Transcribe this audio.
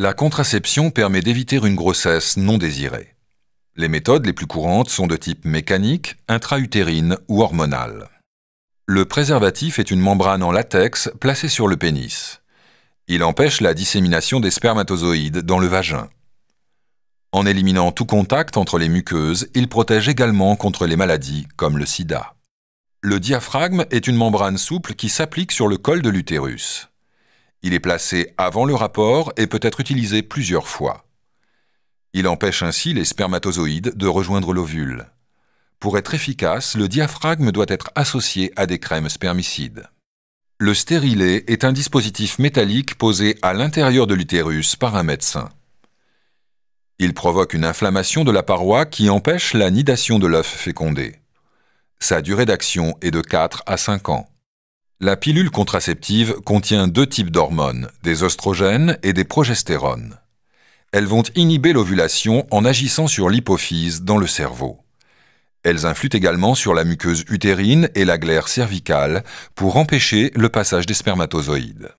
La contraception permet d'éviter une grossesse non désirée. Les méthodes les plus courantes sont de type mécanique, intra-utérine ou hormonale. Le préservatif est une membrane en latex placée sur le pénis. Il empêche la dissémination des spermatozoïdes dans le vagin. En éliminant tout contact entre les muqueuses, il protège également contre les maladies comme le sida. Le diaphragme est une membrane souple qui s'applique sur le col de l'utérus. Il est placé avant le rapport et peut être utilisé plusieurs fois. Il empêche ainsi les spermatozoïdes de rejoindre l'ovule. Pour être efficace, le diaphragme doit être associé à des crèmes spermicides. Le stérilet est un dispositif métallique posé à l'intérieur de l'utérus par un médecin. Il provoque une inflammation de la paroi qui empêche la nidation de l'œuf fécondé. Sa durée d'action est de 4 à 5 ans. La pilule contraceptive contient deux types d'hormones, des oestrogènes et des progestérones. Elles vont inhiber l'ovulation en agissant sur l'hypophyse dans le cerveau. Elles influent également sur la muqueuse utérine et la glaire cervicale pour empêcher le passage des spermatozoïdes.